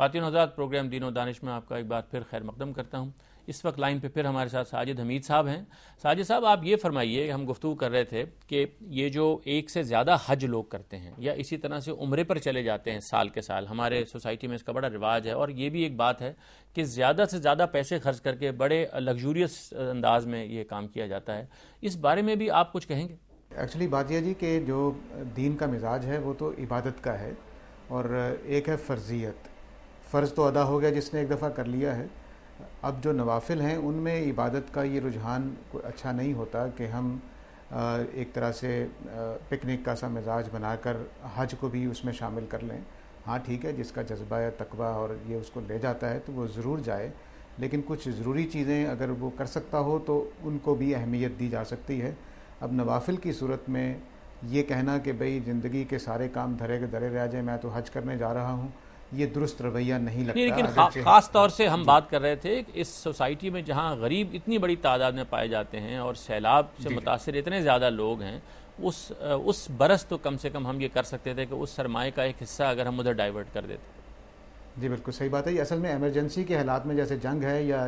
खातिन हजरात प्रोग्राम दिनों दानिश में आपका एक बार फिर खैर मकदम करता हूँ इस वक्त लाइन पर फिर हमारे साथ साजिद हमीद साहब हैं साजिद साहब आप ये फरमाइए हम गुफ्तु कर रहे थे कि ये जो एक से ज़्यादा हज लोग करते हैं या इसी तरह से उम्र पर चले जाते हैं साल के साल हमारे सोसाइटी में इसका बड़ा रिवाज है और ये भी एक बात है कि ज़्यादा से ज़्यादा पैसे खर्च करके बड़े लग्जूरियस अंदाज में ये काम किया जाता है इस बारे में भी आप कुछ कहेंगे एक्चुअली बात यह जी कि जो दीन का मिजाज है वो तो इबादत का है और एक है फर्जियत फ़र्ज़ तो अदा हो गया जिसने एक दफ़ा कर लिया है अब जो नवाफिल हैं उनमें इबादत का ये रुझान अच्छा नहीं होता कि हम एक तरह से पिकनिक का सा मिजाज बनाकर हज को भी उसमें शामिल कर लें हाँ ठीक है जिसका जज्बा या तकबा और ये उसको ले जाता है तो वो ज़रूर जाए लेकिन कुछ ज़रूरी चीज़ें अगर वो कर सकता हो तो उनको भी अहमियत दी जा सकती है अब नवाफिल की सूरत में ये कहना कि भाई ज़िंदगी के सारे काम धरे के धरे रह जाए मैं तो हज करने जा रहा हूँ ये दुरुस्त रवैया नहीं लगता लेकिन खा, खास तौर से हम बात कर रहे थे कि इस सोसाइटी में जहाँ गरीब इतनी बड़ी तादाद में पाए जाते हैं और सैलाब से मुतासर इतने ज़्यादा लोग हैं उस उस बरस तो कम से कम हम ये कर सकते थे कि उस सरमाए का एक हिस्सा अगर हम उधर डाइवर्ट कर देते जी बिल्कुल सही बात है असल में एमरजेंसी के हालात में जैसे जंग है या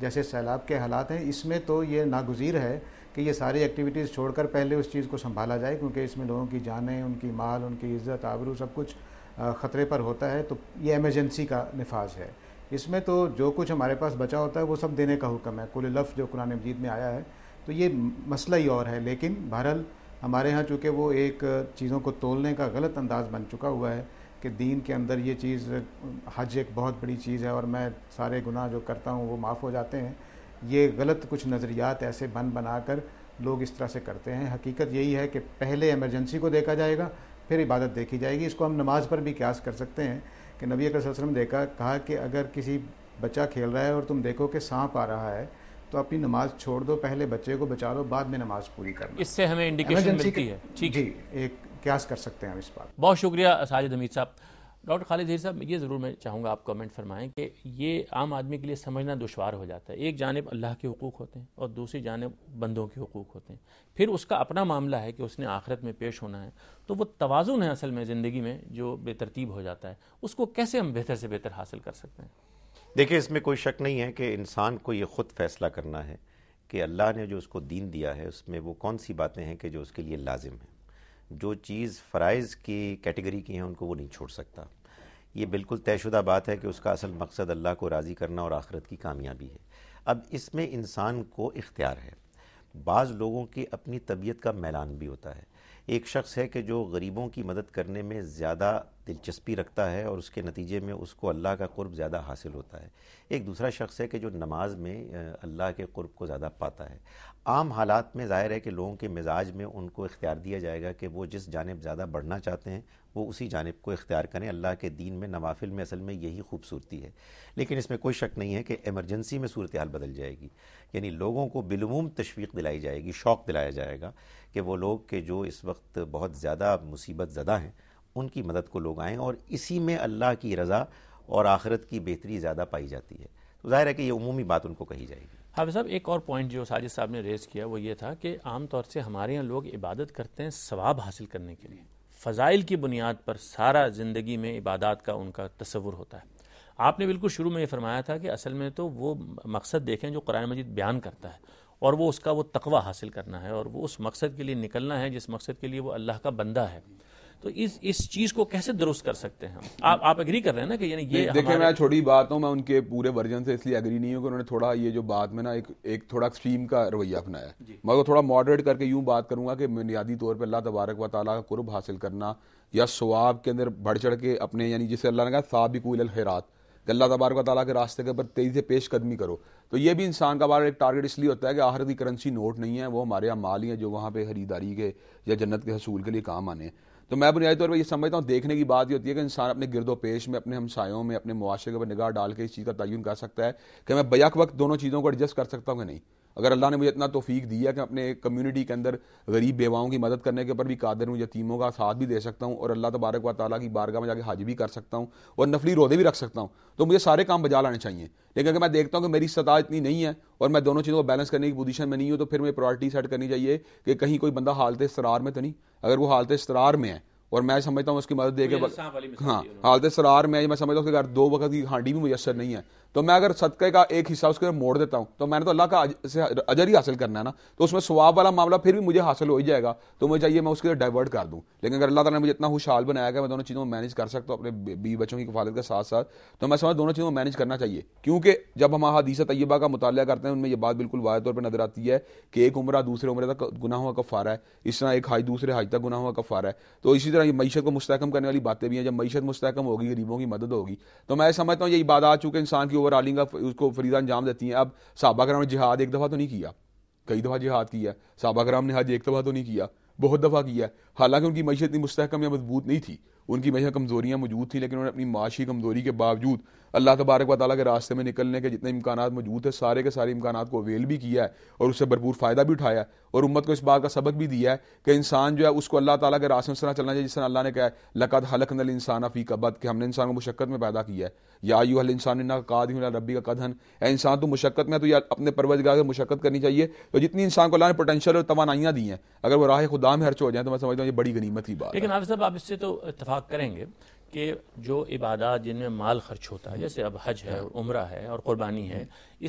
जैसे सैलाब के हालात हैं इसमें तो ये नागजीर है कि ये सारी एक्टिविटीज़ छोड़कर पहले उस चीज़ को संभाला जाए क्योंकि इसमें लोगों की जानें उनकी माल उनकी इज़्ज़त आबरू सब कुछ ख़तरे पर होता है तो ये एमरजेंसी का नफाज है इसमें तो जो कुछ हमारे पास बचा होता है वो सब देने का हुक्म है कुल लफ्ज़ जो कुरान मजीद में आया है तो ये मसला ही और है लेकिन बहरहाल हमारे यहाँ चूँकि वो एक चीज़ों को तोलने का गलत अंदाज़ बन चुका हुआ है कि दीन के अंदर ये चीज़ हज एक बहुत बड़ी चीज़ है और मैं सारे गुनाह जो करता हूँ वो माफ़ हो जाते हैं ये गलत कुछ नज़रियात ऐसे बन बना कर लोग इस तरह से करते हैं हकीकत यही है कि पहले एमरजेंसी को देखा जाएगा फिर इबादत देखी जाएगी इसको हम नमाज पर भी क्यास कर सकते हैं कि नबी अकर ने देखा कहा कि अगर किसी बच्चा खेल रहा है और तुम देखो कि सांप आ रहा है तो अपनी नमाज छोड़ दो पहले बच्चे को बचा लो बाद में नमाज पूरी कर इससे हमें इंडिकेशन मिलती है ठीक जी एक क्यास कर सकते हैं हम इस बात बहुत शुक्रिया साजिद हमीद साहब डॉक्टर खालिद हिर साहब ये ज़रूर मैं चाहूँगा आप कमेंट फरमाएं कि ये आम आदमी के लिए समझना दुशवार हो जाता है एक जानब अल्लाह के हकूक़ होते हैं और दूसरी जानब बंदों के हकूक़ होते हैं फिर उसका अपना मामला है कि उसने आखिरत में पेश होना है तो वो तोज़ुन है असल में ज़िंदगी में जो बेतरतीब हो जाता है उसको कैसे हम बेहतर से बेहतर हासिल कर सकते हैं देखिए इसमें कोई शक नहीं है कि इंसान को ये ख़ुद फ़ैसला करना है कि अल्लाह ने जो उसको दीन दिया है उसमें वो कौन सी बातें हैं कि जो उसके लिए लाजिम है जो चीज़ फ़राइज़ की कैटेगरी की हैं उनको वो नहीं छोड़ सकता ये बिल्कुल तयशुदा बात है कि उसका असल मकसद अल्लाह को राज़ी करना और आख़रत की कामयाबी है अब इसमें इंसान को इख्तियार है बाज़ लोगों की अपनी तबीयत का मैलान भी होता है एक शख्स है कि जो गरीबों की मदद करने में ज़्यादा दिलचस्पी रखता है और उसके नतीजे में उसको अल्लाह का कुर्ब ज़्यादा हासिल होता है एक दूसरा शख्स है कि जो नमाज में अल्लाह के कुर्ब को ज़्यादा पाता है आम हालात में ज़ाहिर है कि लोगों के मिजाज में उनको इख्तियार दिया जाएगा कि वो जिस जानब ज़्यादा बढ़ना चाहते हैं वो उसी जानब को इख्तियार करें अल्लाह के दीन में नवाफिल में असल में यही खूबसूरती है लेकिन इसमें कोई शक नहीं है कि एमरजेंसी में सूरत हाल बदल जाएगी यानी लोगों को बिलमूम तशवीक दिलाई जाएगी शौक़ दिलाया जाएगा कि वो लोग के जो इस वक्त बहुत ज़्यादा मुसीबत ज़दा हैं उनकी मदद को लोग आएँ और इसी में अल्लाह की रज़ा और आखिरत की बेहतरी ज़्यादा पाई जाती है तो ज़ाहिर है कि ये अमूमी बात उनको कही जाएगी हाफि साहब एक और पॉइंट जो साजिद साहब ने रेज़ किया वो ये था कि आम तौर से हमारे यहाँ लोग इबादत करते हैं सवाब हासिल करने के लिए फ़जाइल की बुनियाद पर सारा ज़िंदगी में इबादत का उनका तस्वुर होता है आपने बिल्कुल शुरू में ये फरमाया था कि असल में तो वो मकसद देखें जो कुरान मजीद बयान करता है और वो उसका वो तकवा हासिल करना है और वो उस मकसद के लिए निकलना है जिस मकसद के लिए वो अल्लाह का बंदा है तो इस इस चीज को कैसे दुरुस्त कर सकते हैं आप आप एग्री कर रहे हैं ना कि यानी ये देखिए मैं छोटी बात हूँ मैं उनके पूरे वर्जन से इसलिए एग्री नहीं हूँ कि उन्होंने थोड़ा ये जो बात में ना एक एक थोड़ा एक्सट्रीम का रवैया अपनाया मैं वो थोड़ा मॉडरेट करके यूँ बात करूंगा कि बुनियादी तौर पर अल्लाह तबारक व ताली का कुर्ब हासिल करना या स्वाब के अंदर बढ़ चढ़ के अपने यानी जिसे अल्लाह ने कहा साबिकुल खैरात अल्लाह तबारक ताली के रास्ते के ऊपर तेज़ी से पेश कदमी करो तो ये भी इंसान का बार एक टारगेट इसलिए होता है कि आखिर की करेंसी नोट नहीं है वो हमारे यहाँ माल ही है जो वहाँ पे खरीदारी के या जन्नत के हसूल के लिए काम आने हैं तो मैं बुनियादी तौर पर यह समझता हूँ देखने की बात ये होती है कि इंसान अपने गिरदो पेश में अपने हमसायों में अपने मुआशरे के ऊपर निगाह डाल के इस चीज़ का तयन कर सकता है कि मैं बैक वक्त दोनों चीज़ों को एडजस्ट कर सकता हूँ कि नहीं अगर अल्लाह ने मुझे इतना तोफीक दिया कि अपने कम्युनिटी के अंदर गरीब बेवाओं की मदद करने के ऊपर भी कादर हूँ यतीमों का साथ भी दे सकता हूँ और अल्लाह तबारक व की बारगाह में जाकर हाजी भी कर सकता हूँ और नफली रोदे भी रख सकता हूँ तो मुझे सारे काम बजा लाने चाहिए लेकिन अगर मैं देखता हूँ कि मेरी सतह इतनी नहीं है और मैं दोनों चीज़ों को बैलेंस करने की पोजीशन में नहीं हूँ तो फिर मुझे प्रायोरिटी सेट करनी चाहिए कि कहीं कोई बंदा हालत इसरार में तो नहीं अगर वो हालत इसरार में है और मैं समझता हूँ उसकी मदद दे के हाँ हालत सरार में मैं समझता हूँ कि अगर दो वक्त की हांडी भी मुयसर नहीं है तो मैं अगर सदक़े का एक हिस्सा उसके मोड़ देता हूँ तो मैंने तो अल्लाह का से अजर ही हासिल करना है ना तो उसमें स्वाब वाला मामला फिर भी मुझे हासिल हो ही जाएगा तो मुझे चाहिए मैं उसके लिए डाइवर्ट कर दूँ लेकिन अगर अल्लाह ताला ने मुझे इतना खुशहाल बनाया गया मैं दोनों चीज़ों को मैनेज कर सकता हूँ अपने बी बच्चों की कफालत के साथ साथ तो मैं समझ दोनों चीज़ों को मैनेज करना चाहिए क्योंकि जब हम हदीस तैयबा का मुताल करते हैं उनमें यह बात बिल्कुल वाद तौर पर नजर आती है कि एक उम्र दूसरे उम्र तक गुना हुआ कफ़ारा है इस तरह एक हाज दूसरे हाज तक गुना हुआ कफ़ारा है तो इसी तरह ये मीशत को मुस्तकम करने वाली बातें भी हैं जब मीशत मुस्तकम होगी गरीबों की मदद होगी तो मैं समझता हूँ ये आ चुके इंसान की ओवर आलिंग उसको फरीदा अंजाम देती हैं अब साबा कराम ने जिहाद एक दफ़ा तो नहीं किया कई दफ़ा जिहाद किया साबा कराम ने हज एक दफ़ा तो नहीं किया बहुत दफ़ा किया हालांकि उनकी मीशत इतनी मुस्तकम या मजबूत नहीं थी उनकी बेशक कमज़ोरियाँ मौजूद थी लेकिन उन्होंने अपनी माशी कमज़ोरी के बावजूद अल्लाह तबारक व के रास्ते में निकलने के जितने इम्कान मौजूद है सारे के सारे इम्कान को अवेल भी किया है और उससे भरपूर फ़ायदा भी उठाया और उम्मत को इस बात का सबक भी दिया है कि इंसान जो है उसको अल्लाह ताला के रास्ते में चलना चाहिए जिस तरह अल्लाह ने कहा लक़त लकद हलक नल इंसान फ़ी कबद कि हमने इंसान को मुशक्क़त में पैदा किया है या यू हल इंसान ना काद रबी का कदन ए इंसान तो मुशक्क़त में तो या अपने परवजगार से मुशक्क़त करनी चाहिए तो जितनी इंसान को अल्लाह ने पोटेंशियल और तोानाइयाँ दी हैं अगर वो राह खुदा में हर्च हो जाए तो मैं समझता हूँ ये बड़ी गनीमत की बात लेकिन आप इससे तो इतफाक़ करेंगे कि जो इबादत जिनमें माल खर्च होता है जैसे अब हज है उम्र है और कुर्बानी है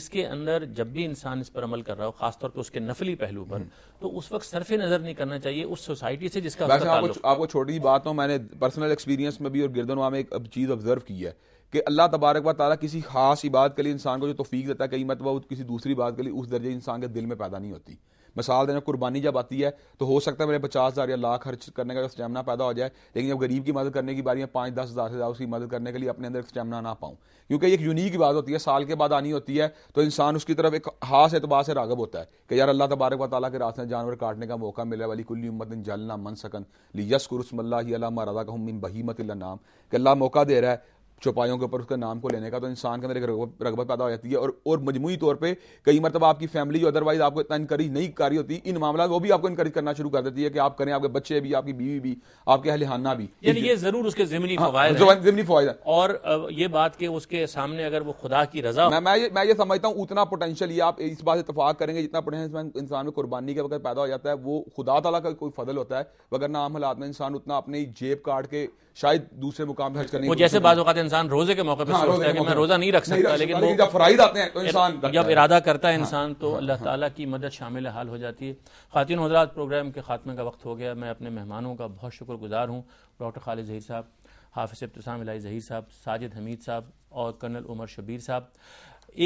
इसके अंदर जब भी इंसान इस पर अमल कर रहा हो खासतौर पर तो उसके नफली पहलू पर तो उस वक्त सरफे नज़र नहीं करना चाहिए उस सोसाइटी से जिसका वैसे आपको, आपको छोटी सी बात हो तो मैंने पर्सनल एक्सपीरियंस में भी और गिरदनवा में एक चीज़ ऑब्जर्व की है कि अल्लाह तबारक व ताली किसी खास इबादत के लिए इंसान को जो तोफीक देता है कई मतलब किसी दूसरी बात के लिए उस दर्जे इंसान के दिल में पैदा नहीं होती मिसाल देना कुर्बानी जब आती है तो हो सकता है मेरे पचास हज़ार या लाख खर्च करने का स्टेमिना पैदा हो जाए लेकिन जब गरीब की मदद करने की बारी में पाँच दस हज़ार से ज़्यादा उसकी मदद करने के लिए अपने अंदर स्टेमिना ना पाऊँ क्योंकि एक यूनिक बात होती है साल के बाद आनी होती है तो इंसान उसकी तरफ एक खास एतबार से रागब होता है कि यार अल्लाह तबारक व ताली के रास्ते जानवर काटने का मौका मिला वाली कुल्ली उम्मत जलना मन सकन ली का मरदा कहूँ बहीमत नाम कि अल्लाह मौका दे रहा है चौपाइयों के ऊपर उसके नाम को लेने का तो इंसान के अंदर एक रगबत पैदा हो जाती है और और मजमू तौर पे कई मरतबा आपकी फैमिली जो अदरवाइज आपको इतना इंकरेज नहीं कर रही होती इन मामला वो भी आपको इंकरेज करना शुरू कर देती है कि आप करें आपके बच्चे भी आपकी बीवी भी आपके अहलिहाना भी यानी ये जरूर उसके जमनी जमनी हाँ, फवायद और ये बात के उसके सामने अगर वो खुदा की रजा मैं मैं ये, मैं ये समझता हूँ उतना पोटेंशियल ये आप इस बात इतफाक करेंगे जितना पोटेंशियल इंसान में कुर्बानी के वक्त पैदा हो जाता है वो खुदा तला का कोई फजल होता है वगरना आम हालात में इंसान उतना अपनी जेब काट के शायद दूसरे मुकाम हज करने वो जैसे बाज़ात इंसान रोजे के मौके पर हाँ, सोचता है कि मैं रोजा नहीं रख सकता लेकिन फराइद आते हैं तो इंसान जब इरादा करता है हाँ। इंसान तो हाँ। अल्लाह ताला की मदद शामिल हाल हो जाती है खातिन हजरात प्रोग्राम के खात्मे का वक्त हो गया मैं अपने मेहमानों का बहुत शुक्रगुजार हूँ डॉक्टर खालिद जहीर साहब हाफिज इब्तसाम लाई जहीर साहब साजिद हमीद साहब और कर्नल उमर शबीर साहब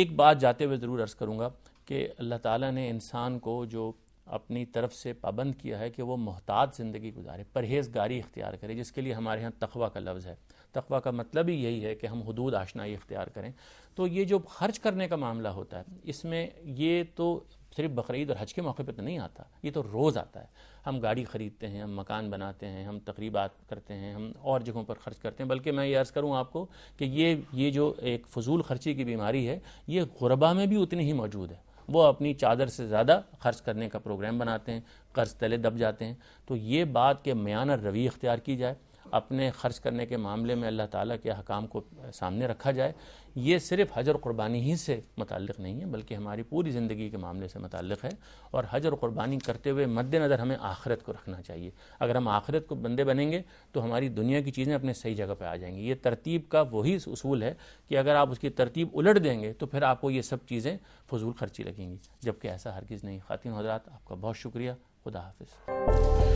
एक बात जाते हुए ज़रूर अर्ज़ करूँगा कि अल्लाह ताला ने इंसान को जो अपनी तरफ से पाबंद किया है कि वो मोहताज ज़िंदगी गुजारे परहेजगारी इख्तियार करे जिसके लिए हमारे यहाँ तखवा का लफ्ज़ है तखवा का मतलब ही यही है कि हम हदूद आशनाई इख्तियार करें तो ये जो खर्च करने का मामला होता है इसमें ये तो सिर्फ बकरीद और हज के मौके पर तो नहीं आता ये तो रोज़ आता है हम गाड़ी ख़रीदते हैं हम मकान बनाते हैं हम तकरीबात करते हैं हम और जगहों पर खर्च करते हैं बल्कि मैं ये अर्ज़ करूँ आपको कि ये ये जो एक फजूल खर्ची की बीमारी है ये गुरबा में भी उतनी ही मौजूद है वो अपनी चादर से ज़्यादा खर्च करने का प्रोग्राम बनाते हैं कर्ज तले दब जाते हैं तो ये बात के म्यान रवि इख्तियार की जाए अपने ख़र्च करने के मामले में अल्लाह ताला के हकाम को सामने रखा जाए ये सिर्फ हजर क़ुरबानी ही से मतलब नहीं है बल्कि हमारी पूरी ज़िंदगी के मामले से मतलब है और हजर क़ुरबानी करते हुए मद्देनज़र हमें आखिरत को रखना चाहिए अगर हम आखिरत को बंदे बनेंगे तो हमारी दुनिया की चीज़ें अपने सही जगह पर आ जाएंगी ये तरतीब का वही असूल है कि अगर आप उसकी तरतीब उलट देंगे तो फिर आपको ये सब चीज़ें फजूल खर्ची लगेंगी जबकि ऐसा हर चीज़ नहीं खातिन हजरात आपका बहुत शुक्रिया खुदा हाफिज़